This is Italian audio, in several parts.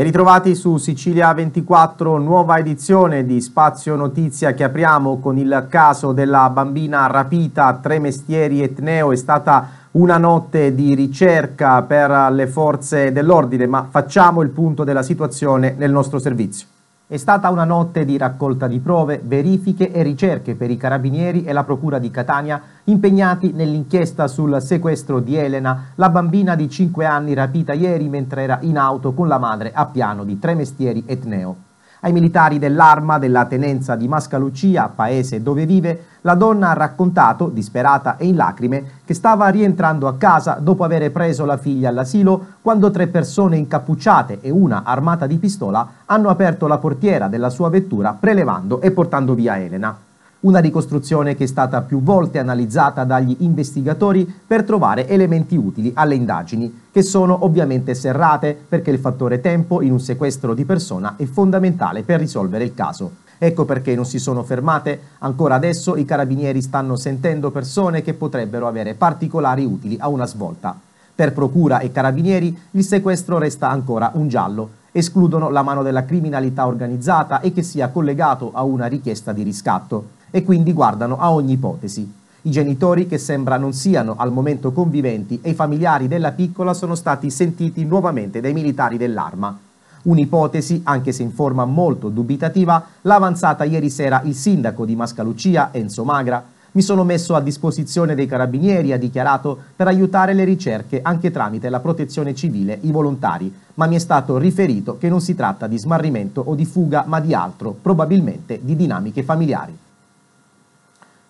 Ben ritrovati su Sicilia 24, nuova edizione di Spazio Notizia che apriamo con il caso della bambina rapita a tre mestieri Etneo. È stata una notte di ricerca per le forze dell'ordine, ma facciamo il punto della situazione nel nostro servizio. È stata una notte di raccolta di prove, verifiche e ricerche per i carabinieri e la procura di Catania impegnati nell'inchiesta sul sequestro di Elena, la bambina di 5 anni rapita ieri mentre era in auto con la madre a piano di Tremestieri Etneo. Ai militari dell'arma della tenenza di Mascalucia, paese dove vive, la donna ha raccontato, disperata e in lacrime, che stava rientrando a casa dopo aver preso la figlia all'asilo quando tre persone incappucciate e una armata di pistola hanno aperto la portiera della sua vettura prelevando e portando via Elena. Una ricostruzione che è stata più volte analizzata dagli investigatori per trovare elementi utili alle indagini, che sono ovviamente serrate perché il fattore tempo in un sequestro di persona è fondamentale per risolvere il caso. Ecco perché non si sono fermate. Ancora adesso i carabinieri stanno sentendo persone che potrebbero avere particolari utili a una svolta. Per procura e carabinieri il sequestro resta ancora un giallo. Escludono la mano della criminalità organizzata e che sia collegato a una richiesta di riscatto e quindi guardano a ogni ipotesi. I genitori che sembra non siano al momento conviventi e i familiari della piccola sono stati sentiti nuovamente dai militari dell'arma. Un'ipotesi, anche se in forma molto dubitativa, l'ha avanzata ieri sera il sindaco di Mascalucia, Enzo Magra. Mi sono messo a disposizione dei carabinieri, ha dichiarato, per aiutare le ricerche anche tramite la protezione civile, i volontari, ma mi è stato riferito che non si tratta di smarrimento o di fuga, ma di altro, probabilmente di dinamiche familiari.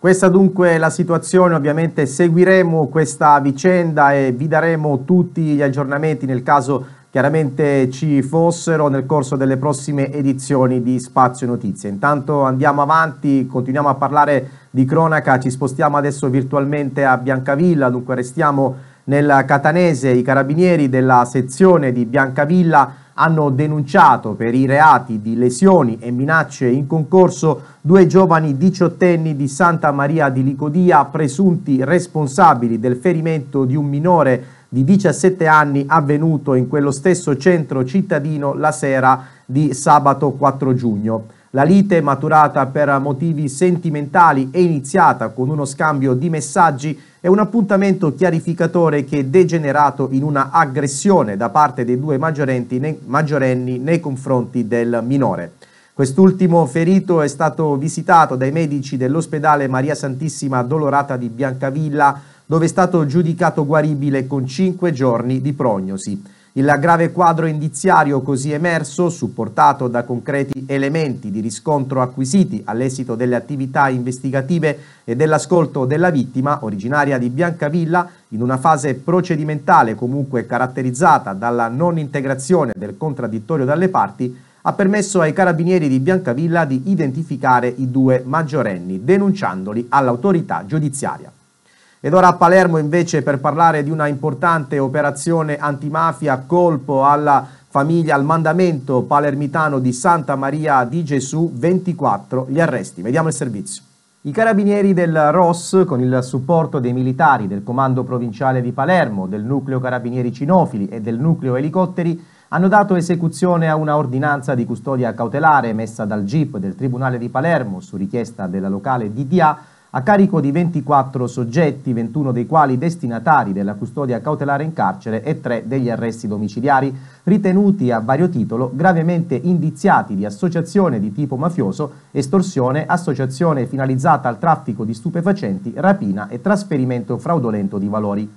Questa dunque è la situazione, ovviamente seguiremo questa vicenda e vi daremo tutti gli aggiornamenti nel caso chiaramente ci fossero nel corso delle prossime edizioni di Spazio Notizie. Intanto andiamo avanti, continuiamo a parlare di cronaca, ci spostiamo adesso virtualmente a Biancavilla, dunque restiamo nel Catanese, i carabinieri della sezione di Biancavilla hanno denunciato per i reati di lesioni e minacce in concorso due giovani diciottenni di Santa Maria di Licodia presunti responsabili del ferimento di un minore di 17 anni avvenuto in quello stesso centro cittadino la sera di sabato 4 giugno. La lite, maturata per motivi sentimentali e iniziata con uno scambio di messaggi, è un appuntamento chiarificatore che è degenerato in una aggressione da parte dei due maggiorenni nei confronti del minore. Quest'ultimo ferito è stato visitato dai medici dell'ospedale Maria Santissima Dolorata di Biancavilla, dove è stato giudicato guaribile con 5 giorni di prognosi. Il grave quadro indiziario così emerso, supportato da concreti elementi di riscontro acquisiti all'esito delle attività investigative e dell'ascolto della vittima, originaria di Biancavilla, in una fase procedimentale comunque caratterizzata dalla non integrazione del contraddittorio dalle parti, ha permesso ai carabinieri di Biancavilla di identificare i due maggiorenni, denunciandoli all'autorità giudiziaria. Ed ora a Palermo invece per parlare di una importante operazione antimafia colpo alla famiglia al mandamento palermitano di Santa Maria di Gesù 24 gli arresti. Vediamo il servizio. I carabinieri del ROS, con il supporto dei militari del Comando Provinciale di Palermo, del Nucleo Carabinieri Cinofili e del Nucleo Elicotteri, hanno dato esecuzione a una ordinanza di custodia cautelare emessa dal GIP del Tribunale di Palermo su richiesta della locale DDA a carico di 24 soggetti, 21 dei quali destinatari della custodia cautelare in carcere e 3 degli arresti domiciliari, ritenuti a vario titolo gravemente indiziati di associazione di tipo mafioso, estorsione, associazione finalizzata al traffico di stupefacenti, rapina e trasferimento fraudolento di valori.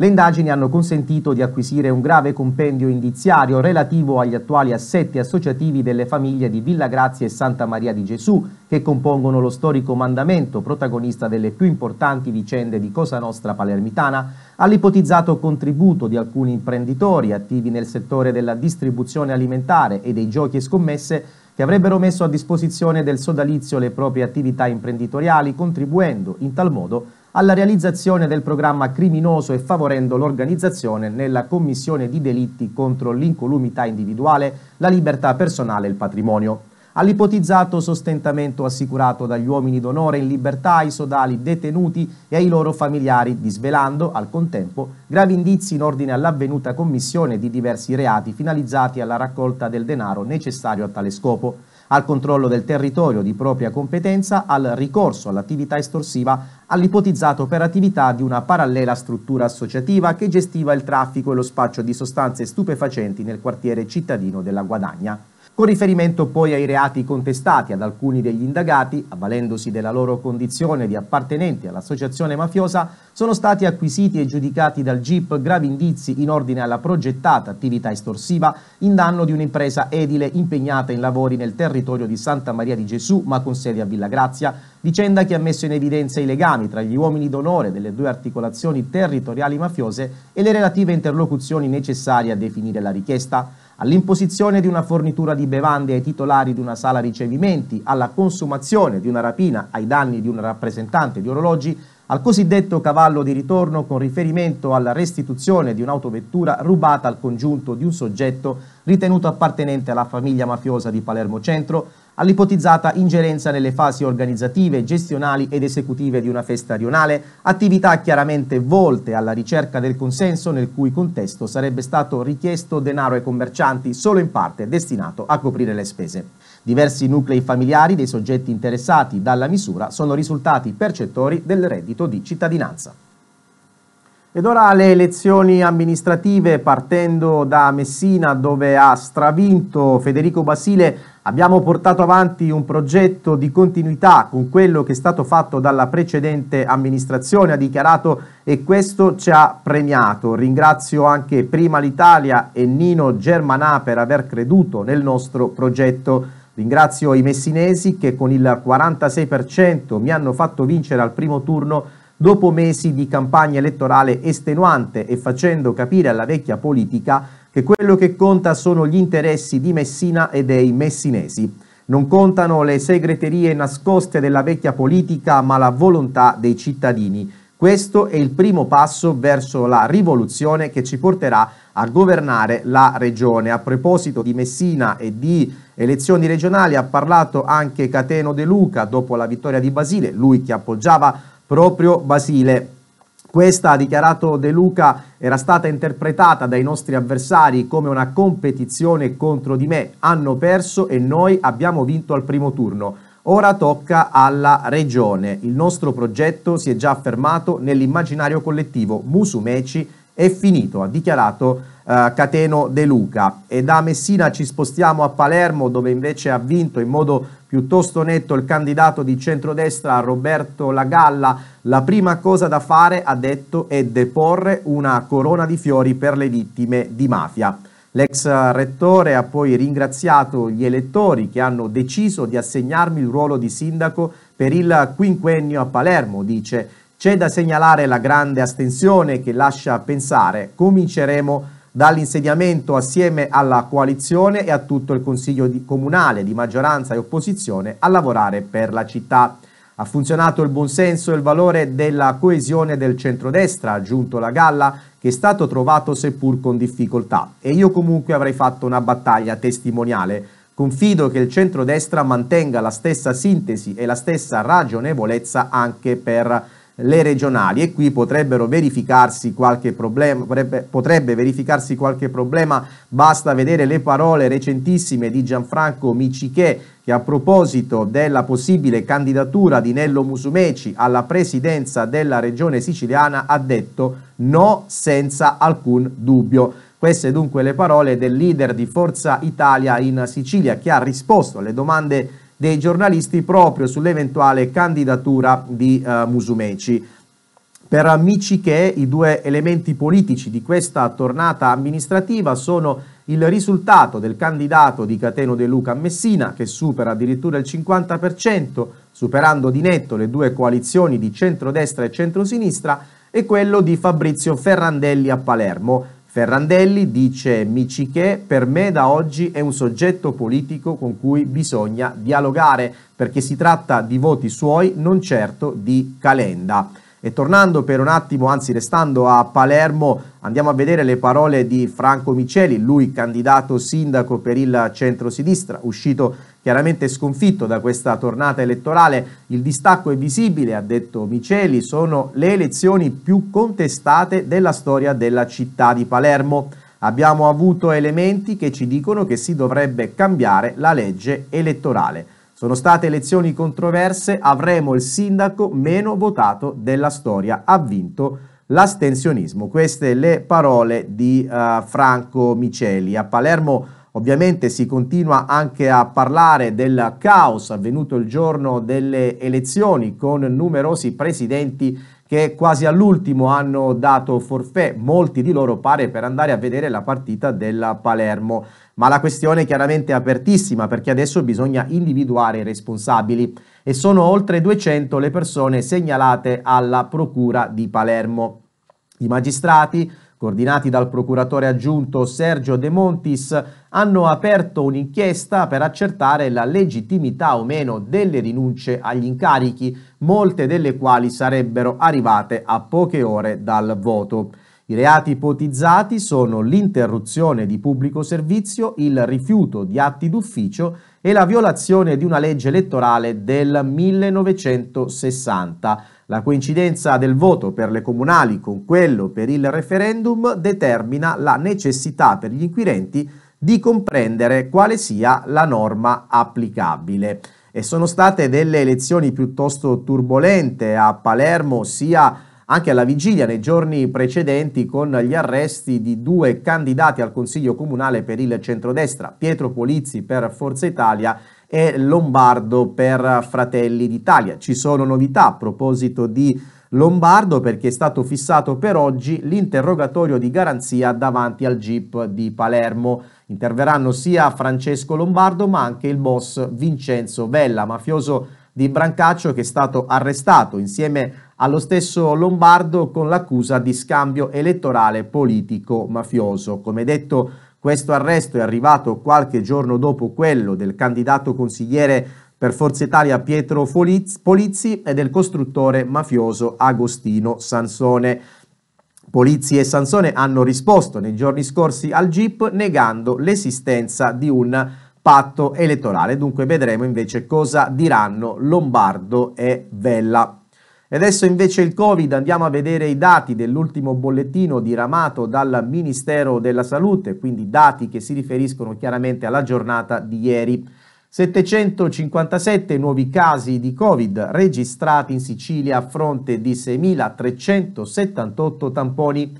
Le indagini hanno consentito di acquisire un grave compendio indiziario relativo agli attuali assetti associativi delle famiglie di Villa Grazia e Santa Maria di Gesù, che compongono lo storico mandamento, protagonista delle più importanti vicende di Cosa Nostra palermitana, all'ipotizzato contributo di alcuni imprenditori attivi nel settore della distribuzione alimentare e dei giochi e scommesse che avrebbero messo a disposizione del sodalizio le proprie attività imprenditoriali, contribuendo in tal modo a alla realizzazione del programma criminoso e favorendo l'organizzazione nella commissione di delitti contro l'incolumità individuale, la libertà personale e il patrimonio. All'ipotizzato sostentamento assicurato dagli uomini d'onore in libertà ai sodali detenuti e ai loro familiari, disvelando al contempo gravi indizi in ordine all'avvenuta commissione di diversi reati finalizzati alla raccolta del denaro necessario a tale scopo al controllo del territorio di propria competenza, al ricorso all'attività estorsiva, all'ipotizzata operatività di una parallela struttura associativa che gestiva il traffico e lo spaccio di sostanze stupefacenti nel quartiere cittadino della Guadagna. Con riferimento poi ai reati contestati ad alcuni degli indagati, avvalendosi della loro condizione di appartenenti all'associazione mafiosa, sono stati acquisiti e giudicati dal GIP gravi indizi in ordine alla progettata attività estorsiva in danno di un'impresa edile impegnata in lavori nel territorio di Santa Maria di Gesù, ma con sede a Villa Grazia, vicenda che ha messo in evidenza i legami tra gli uomini d'onore delle due articolazioni territoriali mafiose e le relative interlocuzioni necessarie a definire la richiesta all'imposizione di una fornitura di bevande ai titolari di una sala ricevimenti, alla consumazione di una rapina ai danni di un rappresentante di orologi, al cosiddetto cavallo di ritorno con riferimento alla restituzione di un'autovettura rubata al congiunto di un soggetto ritenuto appartenente alla famiglia mafiosa di Palermo Centro, all'ipotizzata ingerenza nelle fasi organizzative, gestionali ed esecutive di una festa rionale, attività chiaramente volte alla ricerca del consenso nel cui contesto sarebbe stato richiesto denaro ai commercianti solo in parte destinato a coprire le spese. Diversi nuclei familiari dei soggetti interessati dalla misura sono risultati percettori del reddito di cittadinanza. Ed ora le elezioni amministrative partendo da Messina dove ha stravinto Federico Basile abbiamo portato avanti un progetto di continuità con quello che è stato fatto dalla precedente amministrazione ha dichiarato e questo ci ha premiato. Ringrazio anche Prima l'Italia e Nino Germanà per aver creduto nel nostro progetto. Ringrazio i messinesi che con il 46% mi hanno fatto vincere al primo turno dopo mesi di campagna elettorale estenuante e facendo capire alla vecchia politica che quello che conta sono gli interessi di Messina e dei messinesi. Non contano le segreterie nascoste della vecchia politica, ma la volontà dei cittadini. Questo è il primo passo verso la rivoluzione che ci porterà a governare la regione. A proposito di Messina e di elezioni regionali ha parlato anche Cateno De Luca dopo la vittoria di Basile, lui che appoggiava proprio Basile. Questa, ha dichiarato De Luca, era stata interpretata dai nostri avversari come una competizione contro di me. Hanno perso e noi abbiamo vinto al primo turno. Ora tocca alla regione. Il nostro progetto si è già affermato nell'immaginario collettivo. Musumeci è finito, ha dichiarato eh, Cateno De Luca. E da Messina ci spostiamo a Palermo dove invece ha vinto in modo piuttosto netto il candidato di centrodestra Roberto Lagalla. La prima cosa da fare, ha detto, è deporre una corona di fiori per le vittime di mafia. L'ex rettore ha poi ringraziato gli elettori che hanno deciso di assegnarmi il ruolo di sindaco per il quinquennio a Palermo, dice c'è da segnalare la grande astensione che lascia pensare cominceremo dall'insediamento assieme alla coalizione e a tutto il Consiglio di Comunale di maggioranza e opposizione a lavorare per la città. Ha funzionato il buonsenso e il valore della coesione del centrodestra, ha aggiunto la galla, che è stato trovato seppur con difficoltà. E io comunque avrei fatto una battaglia testimoniale. Confido che il centrodestra mantenga la stessa sintesi e la stessa ragionevolezza anche per le regionali e qui potrebbero verificarsi qualche problema, potrebbe, potrebbe verificarsi qualche problema, basta vedere le parole recentissime di Gianfranco Micichè che a proposito della possibile candidatura di Nello Musumeci alla presidenza della regione siciliana ha detto no senza alcun dubbio. Queste dunque le parole del leader di Forza Italia in Sicilia che ha risposto alle domande dei giornalisti proprio sull'eventuale candidatura di eh, Musumeci. Per amici che i due elementi politici di questa tornata amministrativa sono il risultato del candidato di Cateno De Luca a Messina, che supera addirittura il 50%, superando di netto le due coalizioni di centrodestra e centrosinistra, e quello di Fabrizio Ferrandelli a Palermo, Ferrandelli dice Michiché per me da oggi è un soggetto politico con cui bisogna dialogare perché si tratta di voti suoi, non certo di Calenda. E tornando per un attimo, anzi restando a Palermo, andiamo a vedere le parole di Franco Miceli, lui candidato sindaco per il centro-sinistra, uscito chiaramente sconfitto da questa tornata elettorale. Il distacco è visibile, ha detto Miceli, sono le elezioni più contestate della storia della città di Palermo. Abbiamo avuto elementi che ci dicono che si dovrebbe cambiare la legge elettorale. Sono state elezioni controverse, avremo il sindaco meno votato della storia. Ha vinto l'astensionismo. Queste le parole di uh, Franco Miceli. A Palermo ovviamente si continua anche a parlare del caos avvenuto il giorno delle elezioni con numerosi presidenti che quasi all'ultimo hanno dato forfè, molti di loro pare per andare a vedere la partita della Palermo. Ma la questione è chiaramente apertissima perché adesso bisogna individuare i responsabili e sono oltre 200 le persone segnalate alla Procura di Palermo. I magistrati coordinati dal procuratore aggiunto Sergio De Montis, hanno aperto un'inchiesta per accertare la legittimità o meno delle rinunce agli incarichi, molte delle quali sarebbero arrivate a poche ore dal voto. I reati ipotizzati sono l'interruzione di pubblico servizio, il rifiuto di atti d'ufficio e la violazione di una legge elettorale del 1960. La coincidenza del voto per le comunali con quello per il referendum determina la necessità per gli inquirenti di comprendere quale sia la norma applicabile. E sono state delle elezioni piuttosto turbolente a Palermo sia anche alla vigilia nei giorni precedenti con gli arresti di due candidati al Consiglio Comunale per il centrodestra, Pietro Polizzi per Forza Italia e Lombardo per Fratelli d'Italia. Ci sono novità a proposito di Lombardo perché è stato fissato per oggi l'interrogatorio di garanzia davanti al GIP di Palermo. Interverranno sia Francesco Lombardo ma anche il boss Vincenzo Vella, mafioso di Brancaccio che è stato arrestato insieme allo stesso Lombardo con l'accusa di scambio elettorale politico-mafioso. Come detto, questo arresto è arrivato qualche giorno dopo quello del candidato consigliere per Forza Italia Pietro Polizzi e del costruttore mafioso Agostino Sansone. Polizzi e Sansone hanno risposto nei giorni scorsi al GIP negando l'esistenza di un patto elettorale, dunque vedremo invece cosa diranno Lombardo e Vella. E adesso invece il Covid, andiamo a vedere i dati dell'ultimo bollettino diramato dal Ministero della Salute, quindi dati che si riferiscono chiaramente alla giornata di ieri. 757 nuovi casi di Covid registrati in Sicilia a fronte di 6.378 tamponi,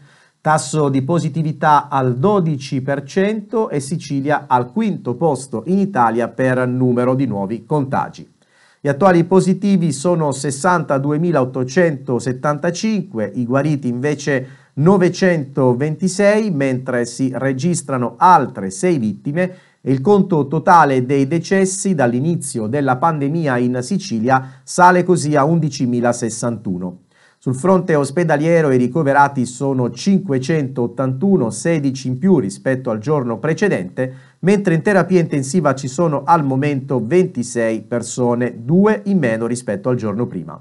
tasso di positività al 12% e Sicilia al quinto posto in Italia per numero di nuovi contagi. Gli attuali positivi sono 62.875, i guariti invece 926, mentre si registrano altre 6 vittime il conto totale dei decessi dall'inizio della pandemia in Sicilia sale così a 11.061. Sul fronte ospedaliero i ricoverati sono 581, 16 in più rispetto al giorno precedente, mentre in terapia intensiva ci sono al momento 26 persone, due in meno rispetto al giorno prima.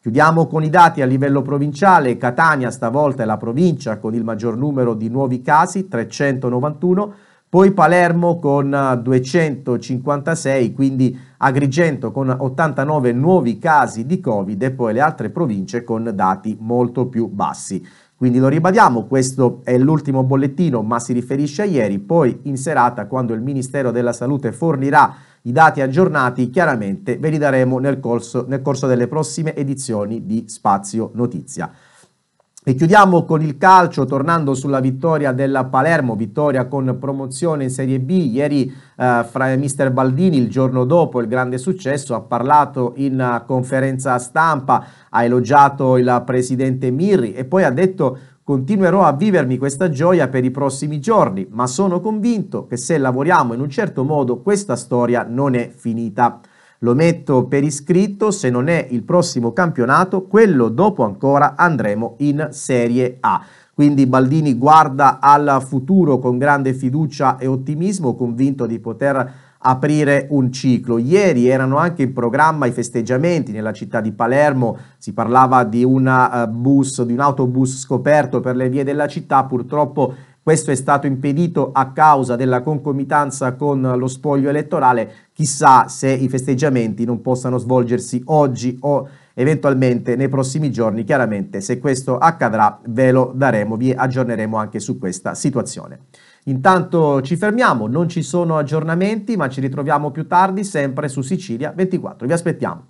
Chiudiamo con i dati a livello provinciale, Catania stavolta è la provincia con il maggior numero di nuovi casi, 391, poi Palermo con 256, eh, quindi Agrigento con 89 nuovi casi di Covid e poi le altre province con dati molto più bassi. Quindi lo ribadiamo, questo è l'ultimo bollettino, ma si riferisce a ieri, poi in serata quando il Ministero della Salute fornirà i dati aggiornati, chiaramente ve li daremo nel corso, nel corso delle prossime edizioni di Spazio Notizia. E chiudiamo con il calcio, tornando sulla vittoria della Palermo, vittoria con promozione in Serie B. Ieri eh, fra mister Baldini, il giorno dopo il grande successo, ha parlato in eh, conferenza stampa, ha elogiato il presidente Mirri e poi ha detto Continuerò a vivermi questa gioia per i prossimi giorni, ma sono convinto che se lavoriamo in un certo modo questa storia non è finita. Lo metto per iscritto, se non è il prossimo campionato, quello dopo ancora andremo in Serie A. Quindi Baldini guarda al futuro con grande fiducia e ottimismo, convinto di poter aprire un ciclo. Ieri erano anche in programma i festeggiamenti nella città di Palermo, si parlava di, una eh, bus, di un autobus scoperto per le vie della città, purtroppo questo è stato impedito a causa della concomitanza con lo spoglio elettorale, chissà se i festeggiamenti non possano svolgersi oggi o eventualmente nei prossimi giorni. Chiaramente se questo accadrà ve lo daremo, vi aggiorneremo anche su questa situazione. Intanto ci fermiamo, non ci sono aggiornamenti, ma ci ritroviamo più tardi sempre su Sicilia 24. Vi aspettiamo.